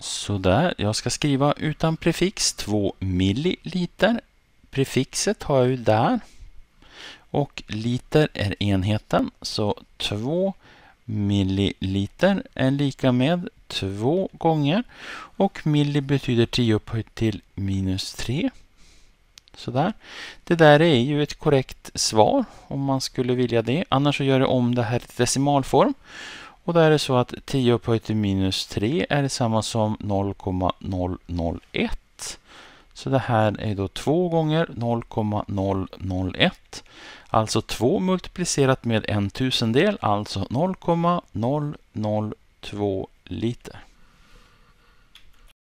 Sådär, jag ska skriva utan prefix 2 milliliter. Prefixet har jag ju där. Och liter är enheten, så 2 milliliter är lika med 2 gånger. Och milli betyder 10 upphöjt till minus 3. Sådär. Det där är ju ett korrekt svar om man skulle vilja det. Annars så gör det om det här till decimalform. Och där är det så att 10 upphöjt till minus 3 är detsamma som 0,001. Så det här är då 2 gånger 0,001. Alltså 2 multiplicerat med en tusendel, alltså 0,002 liter.